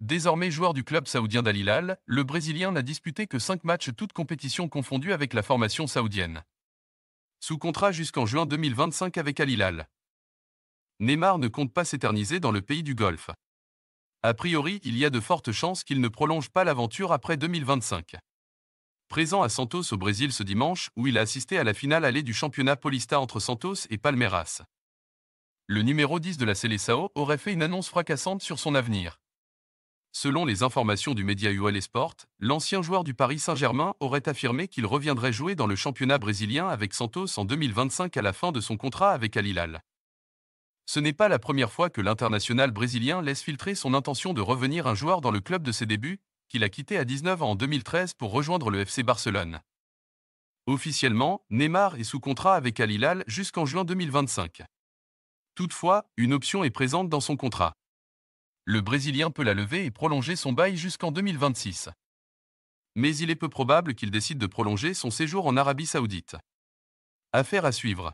Désormais joueur du club saoudien dal le Brésilien n'a disputé que 5 matchs toutes compétitions confondues avec la formation saoudienne. Sous contrat jusqu'en juin 2025 avec al Neymar ne compte pas s'éterniser dans le pays du Golfe. A priori, il y a de fortes chances qu'il ne prolonge pas l'aventure après 2025. Présent à Santos au Brésil ce dimanche, où il a assisté à la finale allée du championnat Paulista entre Santos et Palmeiras. Le numéro 10 de la Seleção aurait fait une annonce fracassante sur son avenir. Selon les informations du média UL Esport, l'ancien joueur du Paris Saint-Germain aurait affirmé qu'il reviendrait jouer dans le championnat brésilien avec Santos en 2025 à la fin de son contrat avec Alilal. Ce n'est pas la première fois que l'international brésilien laisse filtrer son intention de revenir un joueur dans le club de ses débuts, qu'il a quitté à 19 ans en 2013 pour rejoindre le FC Barcelone. Officiellement, Neymar est sous contrat avec Alilal jusqu'en juin 2025. Toutefois, une option est présente dans son contrat le Brésilien peut la lever et prolonger son bail jusqu'en 2026. Mais il est peu probable qu'il décide de prolonger son séjour en Arabie saoudite. Affaire à suivre.